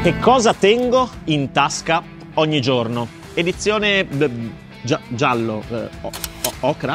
Che cosa tengo in tasca ogni giorno? Edizione eh, gi- giallo, eh, ocra.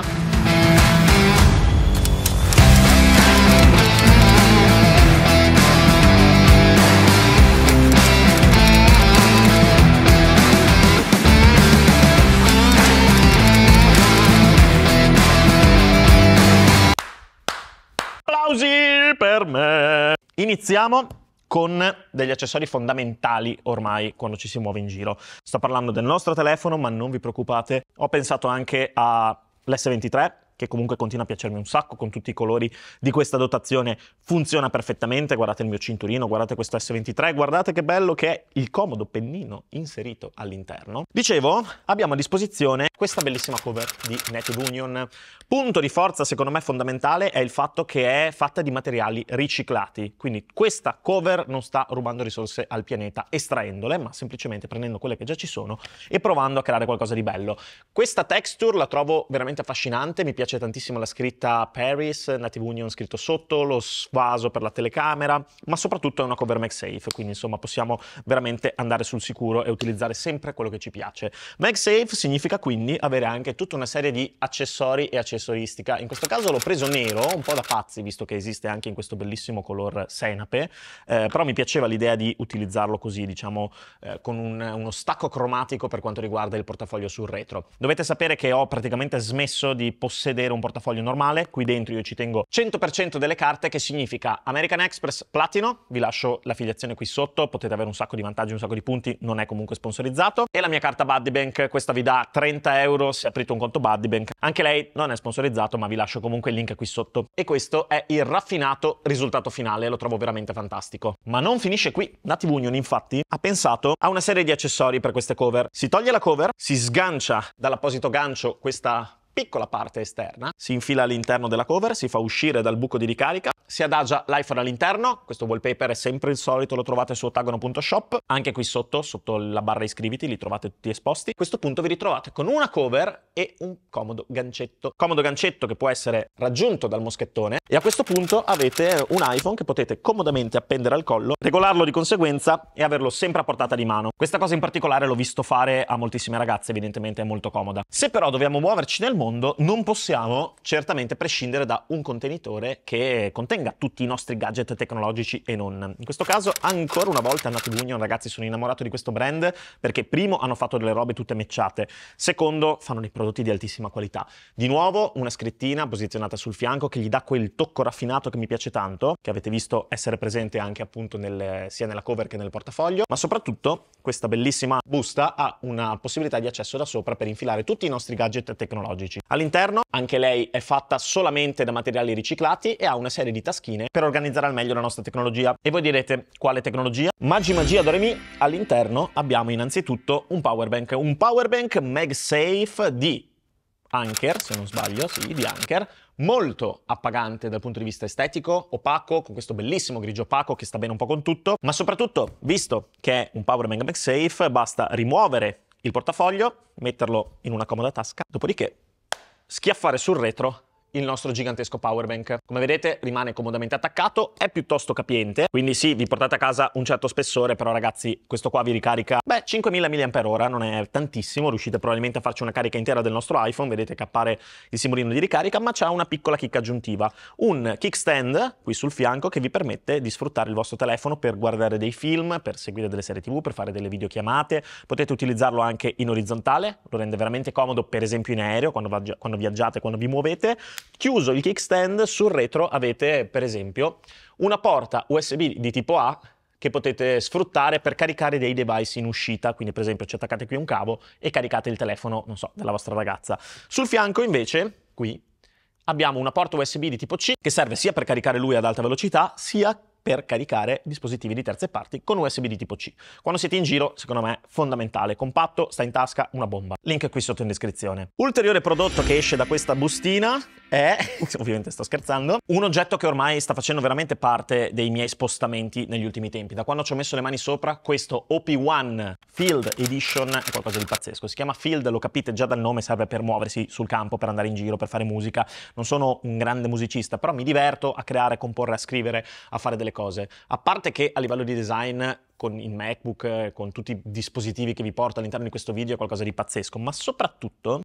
Applausi per me. Iniziamo con degli accessori fondamentali ormai quando ci si muove in giro. Sto parlando del nostro telefono, ma non vi preoccupate, ho pensato anche all'S23 che comunque continua a piacermi un sacco con tutti i colori di questa dotazione, funziona perfettamente, guardate il mio cinturino, guardate questo S23, guardate che bello che è il comodo pennino inserito all'interno. Dicevo, abbiamo a disposizione questa bellissima cover di Naked Union. Punto di forza secondo me fondamentale è il fatto che è fatta di materiali riciclati, quindi questa cover non sta rubando risorse al pianeta estraendole, ma semplicemente prendendo quelle che già ci sono e provando a creare qualcosa di bello. Questa texture la trovo veramente affascinante, mi piace piace tantissimo la scritta Paris, Native Union scritto sotto, lo svaso per la telecamera, ma soprattutto è una cover MagSafe, quindi insomma possiamo veramente andare sul sicuro e utilizzare sempre quello che ci piace. MagSafe significa quindi avere anche tutta una serie di accessori e accessoristica. In questo caso l'ho preso nero, un po' da pazzi, visto che esiste anche in questo bellissimo color senape, eh, però mi piaceva l'idea di utilizzarlo così, diciamo, eh, con un, uno stacco cromatico per quanto riguarda il portafoglio sul retro. Dovete sapere che ho praticamente smesso di possedere vedere un portafoglio normale, qui dentro io ci tengo 100% delle carte, che significa American Express Platino, vi lascio l'affiliazione qui sotto, potete avere un sacco di vantaggi, un sacco di punti, non è comunque sponsorizzato, e la mia carta Buddy Bank, questa vi dà 30 euro se aprite un conto Buddy Bank, anche lei non è sponsorizzato, ma vi lascio comunque il link qui sotto. E questo è il raffinato risultato finale, lo trovo veramente fantastico. Ma non finisce qui, Native Union infatti ha pensato a una serie di accessori per queste cover. Si toglie la cover, si sgancia dall'apposito gancio questa piccola parte esterna, si infila all'interno della cover, si fa uscire dal buco di ricarica, si adagia l'iPhone all'interno, questo wallpaper è sempre il solito, lo trovate su ottagono.shop, anche qui sotto, sotto la barra iscriviti, li trovate tutti esposti. A questo punto vi ritrovate con una cover e un comodo gancetto, comodo gancetto che può essere raggiunto dal moschettone e a questo punto avete un iPhone che potete comodamente appendere al collo, regolarlo di conseguenza e averlo sempre a portata di mano. Questa cosa in particolare l'ho visto fare a moltissime ragazze, evidentemente è molto comoda. Se però dobbiamo muoverci nel mondo, mondo, non possiamo certamente prescindere da un contenitore che contenga tutti i nostri gadget tecnologici e non. In questo caso, ancora una volta, Nat Gunion, ragazzi, sono innamorato di questo brand perché primo hanno fatto delle robe tutte mecciate, secondo fanno dei prodotti di altissima qualità. Di nuovo una scrittina posizionata sul fianco che gli dà quel tocco raffinato che mi piace tanto, che avete visto essere presente anche appunto nel, sia nella cover che nel portafoglio, ma soprattutto questa bellissima busta ha una possibilità di accesso da sopra per infilare tutti i nostri gadget tecnologici domestici. All'interno anche lei è fatta solamente da materiali riciclati e ha una serie di taschine per organizzare al meglio la nostra tecnologia. E voi direte quale tecnologia? Magi Magia Doremi all'interno abbiamo innanzitutto un power bank, un power bank MagSafe di Anker, se non sbaglio, sì, di Anker, molto appagante dal punto di vista estetico, opaco, con questo bellissimo grigio opaco che sta bene un po' con tutto, ma soprattutto, visto che è un Power Bank Safe, basta rimuovere il portafoglio, metterlo in una comoda tasca, dopodiché schiaffare sul retro il nostro gigantesco power bank. Come vedete rimane comodamente attaccato, è piuttosto capiente, quindi sì, vi portate a casa un certo spessore, però ragazzi questo qua vi ricarica, beh, 5000 mAh, non è tantissimo, riuscite probabilmente a farci una carica intera del nostro iPhone, vedete che appare il simbolino di ricarica, ma c'è una piccola chicca aggiuntiva, un kickstand qui sul fianco che vi permette di sfruttare il vostro telefono per guardare dei film, per seguire delle serie tv, per fare delle videochiamate, potete utilizzarlo anche in orizzontale, lo rende veramente comodo per esempio in aereo, quando, viaggiate, quando vi muovete, Chiuso il kickstand, sul retro avete per esempio una porta USB di tipo A che potete sfruttare per caricare dei device in uscita, quindi per esempio ci attaccate qui un cavo e caricate il telefono, non so, della vostra ragazza. Sul fianco invece, qui, abbiamo una porta USB di tipo C che serve sia per caricare lui ad alta velocità, sia per caricare dispositivi di terze parti con USB di tipo C. Quando siete in giro, secondo me, fondamentale, compatto, sta in tasca, una bomba. Link qui sotto in descrizione. Ulteriore prodotto che esce da questa bustina è, ovviamente sto scherzando, un oggetto che ormai sta facendo veramente parte dei miei spostamenti negli ultimi tempi. Da quando ci ho messo le mani sopra, questo OP1 Field Edition è qualcosa di pazzesco. Si chiama Field, lo capite già dal nome, serve per muoversi sul campo, per andare in giro, per fare musica. Non sono un grande musicista, però mi diverto a creare, a comporre, a scrivere, a fare delle cose. A parte che a livello di design con il MacBook, eh, con tutti i dispositivi che vi porto all'interno di questo video è qualcosa di pazzesco, ma soprattutto...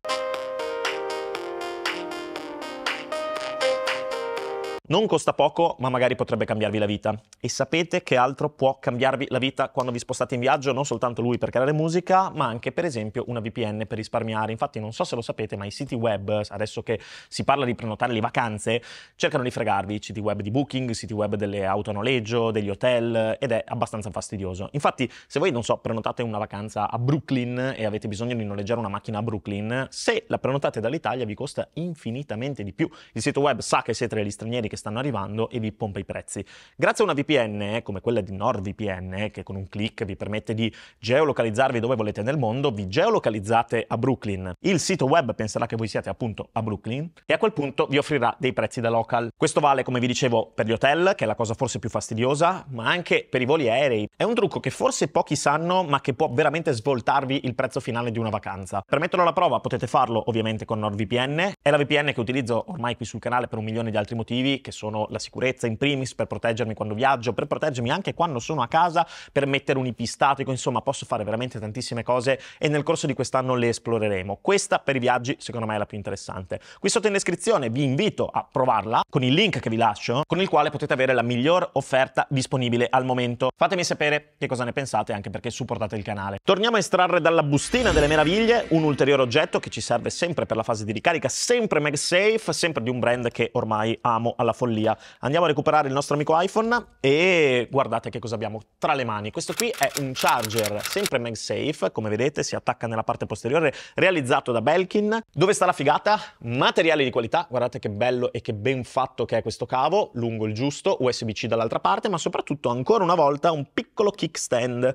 Non costa poco, ma magari potrebbe cambiarvi la vita. E sapete che altro può cambiarvi la vita quando vi spostate in viaggio? Non soltanto lui per creare musica, ma anche per esempio una VPN per risparmiare. Infatti non so se lo sapete, ma i siti web, adesso che si parla di prenotare le vacanze, cercano di fregarvi. I siti web di Booking, i siti web delle auto a noleggio, degli hotel, ed è abbastanza fastidioso. Infatti, se voi, non so, prenotate una vacanza a Brooklyn e avete bisogno di noleggiare una macchina a Brooklyn, se la prenotate dall'Italia vi costa infinitamente di più. Il sito web sa che siete degli stranieri che stanno arrivando e vi pompa i prezzi. Grazie a una VPN, come quella di NordVPN, che con un clic vi permette di geolocalizzarvi dove volete nel mondo, vi geolocalizzate a Brooklyn. Il sito web penserà che voi siate appunto a Brooklyn e a quel punto vi offrirà dei prezzi da local. Questo vale, come vi dicevo, per gli hotel, che è la cosa forse più fastidiosa, ma anche per i voli aerei. È un trucco che forse pochi sanno, ma che può veramente svoltarvi il prezzo finale di una vacanza. Per metterlo alla prova potete farlo ovviamente con NordVPN, è la VPN che utilizzo ormai qui sul canale per un milione di altri motivi, che sono la sicurezza in primis per proteggermi quando viaggio, per proteggermi anche quando sono a casa, per mettere un IP statico, insomma posso fare veramente tantissime cose e nel corso di quest'anno le esploreremo. Questa per i viaggi secondo me è la più interessante. Qui sotto in descrizione vi invito a provarla con il link che vi lascio, con il quale potete avere la miglior offerta disponibile al momento. Fatemi sapere che cosa ne pensate anche perché supportate il canale. Torniamo a estrarre dalla bustina delle meraviglie un ulteriore oggetto che ci serve sempre per la fase di ricarica, sempre MagSafe, sempre di un brand che ormai amo alla follia. Andiamo a recuperare il nostro amico iPhone e guardate che cosa abbiamo tra le mani. Questo qui è un charger sempre MagSafe, come vedete si attacca nella parte posteriore, realizzato da Belkin. Dove sta la figata? Materiale di qualità, guardate che bello e che ben fatto che è questo cavo, lungo il giusto, USB-C dall'altra parte, ma soprattutto ancora una volta un piccolo kickstand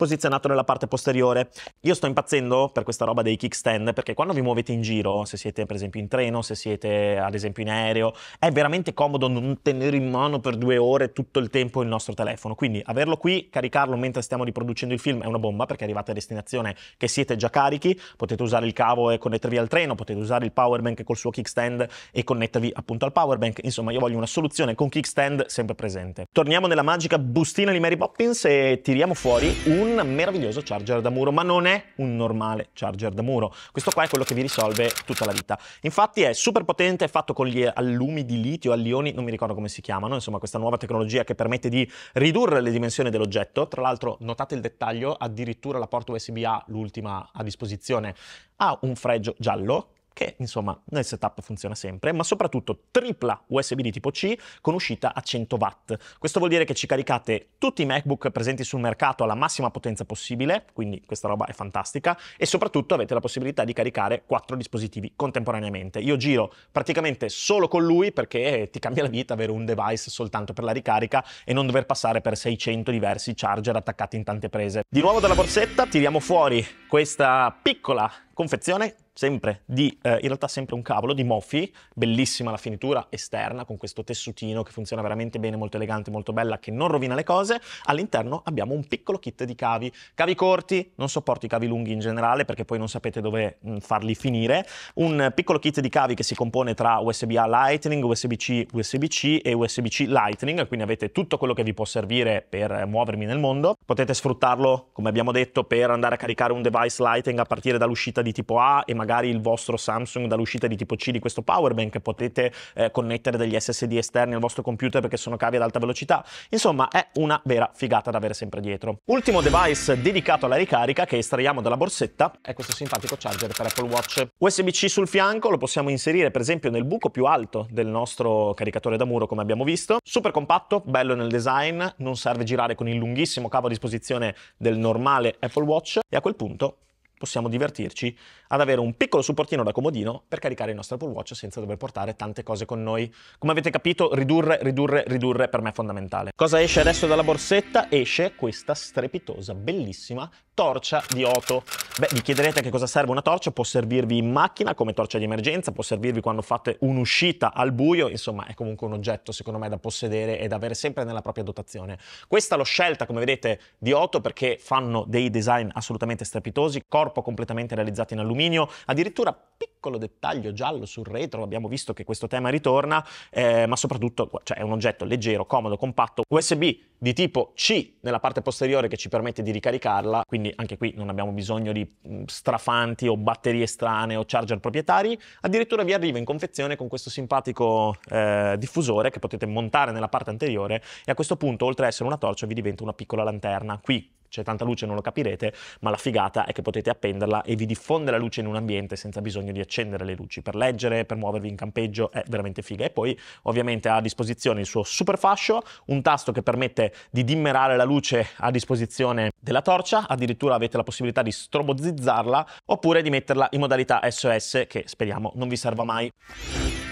posizionato nella parte posteriore. Io sto impazzendo per questa roba dei kickstand perché quando vi muovete in giro, se siete per esempio in treno, se siete ad esempio in aereo, è veramente comodo non tenere in mano per due ore tutto il tempo il nostro telefono. Quindi averlo qui, caricarlo mentre stiamo riproducendo il film è una bomba perché arrivate a destinazione che siete già carichi, potete usare il cavo e connettervi al treno, potete usare il power bank col suo kickstand e connettervi appunto al power bank. Insomma, io voglio una soluzione con kickstand sempre presente. Torniamo nella magica bustina di Mary Poppins e tiriamo fuori un un meraviglioso charger da muro, ma non è un normale charger da muro. Questo qua è quello che vi risolve tutta la vita. Infatti è super potente, è fatto con gli allumi di litio, allioni, non mi ricordo come si chiamano, insomma questa nuova tecnologia che permette di ridurre le dimensioni dell'oggetto. Tra l'altro notate il dettaglio, addirittura la porta USB A, l'ultima a disposizione, ha un fregio giallo che insomma nel setup funziona sempre, ma soprattutto tripla USB di tipo C con uscita a 100 watt. Questo vuol dire che ci caricate tutti i MacBook presenti sul mercato alla massima potenza possibile, quindi questa roba è fantastica, e soprattutto avete la possibilità di caricare quattro dispositivi contemporaneamente. Io giro praticamente solo con lui perché ti cambia la vita avere un device soltanto per la ricarica e non dover passare per 600 diversi charger attaccati in tante prese. Di nuovo dalla borsetta tiriamo fuori questa piccola confezione sempre di, eh, in realtà sempre un cavolo, di Mofi, bellissima la finitura esterna con questo tessutino che funziona veramente bene, molto elegante, molto bella, che non rovina le cose. All'interno abbiamo un piccolo kit di cavi, cavi corti, non sopporto i cavi lunghi in generale perché poi non sapete dove mh, mm, farli finire, un piccolo kit di cavi che si compone tra USB-A Lightning, USB-C, USB-C e USB-C Lightning, quindi avete tutto quello che vi può servire per muovermi nel mondo. Potete sfruttarlo, come abbiamo detto, per andare a caricare un device Lightning a partire dall'uscita di tipo A e magari il vostro Samsung dall'uscita di tipo C di questo powerbank potete eh, connettere degli SSD esterni al vostro computer perché sono cavi ad alta velocità. Insomma, è una vera figata da avere sempre dietro. Ultimo device dedicato alla ricarica che estraiamo dalla borsetta è questo simpatico charger per Apple Watch. USB-C sul fianco lo possiamo inserire per esempio nel buco più alto del nostro caricatore da muro come abbiamo visto. Super compatto, bello nel design, non serve girare con il lunghissimo cavo a disposizione del normale Apple Watch e a quel punto possiamo divertirci ad avere un piccolo supportino da comodino per caricare il nostro Apple Watch senza dover portare tante cose con noi. Come avete capito, ridurre, ridurre, ridurre per me è fondamentale. Cosa esce adesso dalla borsetta? Esce questa strepitosa, bellissima torcia di Oto. Beh, vi chiederete a che cosa serve una torcia, può servirvi in macchina come torcia di emergenza, può servirvi quando fate un'uscita al buio, insomma è comunque un oggetto secondo me da possedere e da avere sempre nella propria dotazione. Questa l'ho scelta come vedete di Oto perché fanno dei design assolutamente strepitosi, corpo completamente realizzato in alluminio, addirittura piccolo piccolo dettaglio giallo sul retro, abbiamo visto che questo tema ritorna, eh, ma soprattutto cioè, è un oggetto leggero, comodo, compatto, USB di tipo C nella parte posteriore che ci permette di ricaricarla, quindi anche qui non abbiamo bisogno di mm, strafanti o batterie strane o charger proprietari, addirittura vi arriva in confezione con questo simpatico eh, diffusore che potete montare nella parte anteriore e a questo punto oltre a essere una torcia vi diventa una piccola lanterna. Qui c'è tanta luce non lo capirete, ma la figata è che potete appenderla e vi diffonde la luce in un ambiente senza bisogno di accendere le luci. Per leggere, per muovervi in campeggio è veramente figa. E poi ovviamente ha a disposizione il suo super fascio, un tasto che permette di dimmerare la luce a disposizione della torcia, addirittura avete la possibilità di strobozizzarla oppure di metterla in modalità SOS che speriamo non vi serva mai.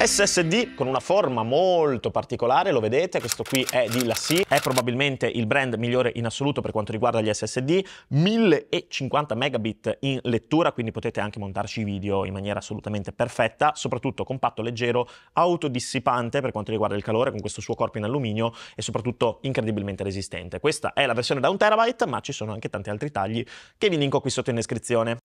SSD con una forma molto particolare, lo vedete, questo qui è di Lassie, è probabilmente il brand migliore in assoluto per quanto riguarda gli SSD, 1050 megabit in lettura, quindi potete anche montarci i video in maniera assolutamente perfetta, soprattutto compatto, leggero, autodissipante per quanto riguarda il calore con questo suo corpo in alluminio e soprattutto incredibilmente resistente. Questa è la versione da 1 terabyte, ma ci sono anche tanti altri tagli che vi linko qui sotto in descrizione.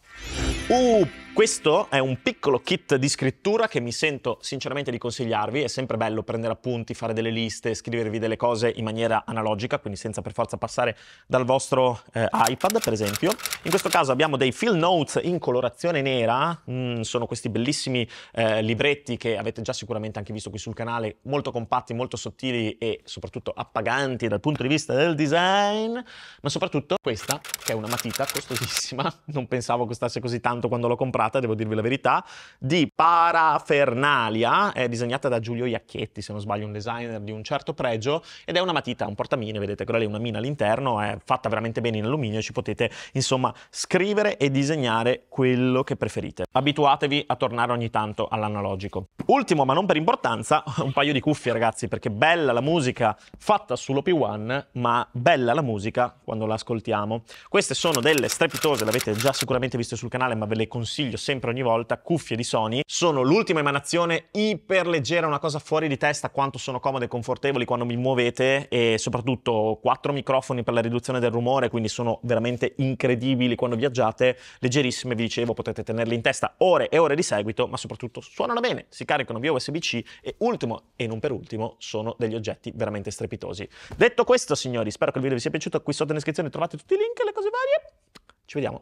Uh, questo è un piccolo kit di scrittura che mi sento sinceramente sinceramente di consigliarvi, è sempre bello prendere appunti, fare delle liste, scrivervi delle cose in maniera analogica, quindi senza per forza passare dal vostro eh, iPad per esempio. In questo caso abbiamo dei fill notes in colorazione nera, mm, sono questi bellissimi eh, libretti che avete già sicuramente anche visto qui sul canale, molto compatti, molto sottili e soprattutto appaganti dal punto di vista del design, ma soprattutto questa che è una matita costosissima, non pensavo costasse così tanto quando l'ho comprata, devo dirvi la verità, di parafernalia è disegnata da Giulio Iacchetti, se non sbaglio, un designer di un certo pregio, ed è una matita, un portamine, vedete, quella lì è una mina all'interno, è fatta veramente bene in alluminio, ci potete insomma scrivere e disegnare quello che preferite. Abituatevi a tornare ogni tanto all'analogico. Ultimo, ma non per importanza, un paio di cuffie ragazzi, perché bella la musica fatta sull'OP1, ma bella la musica quando la ascoltiamo. Queste sono delle strepitose, l'avete già sicuramente viste sul canale, ma ve le consiglio sempre ogni volta, cuffie di Sony. Sono l'ultima emanazione iperleggera, una cosa fuori di testa quanto sono comode e confortevoli quando mi muovete e soprattutto quattro microfoni per la riduzione del rumore, quindi sono veramente incredibili quando viaggiate, leggerissime, vi dicevo, potete tenerle in testa ore e ore di seguito, ma soprattutto suonano bene, si caricano via USB-C e ultimo e non per ultimo sono degli oggetti veramente strepitosi. Detto questo, signori, spero che il video vi sia piaciuto, qui sotto in descrizione trovate tutti i link e le cose varie. Ci vediamo.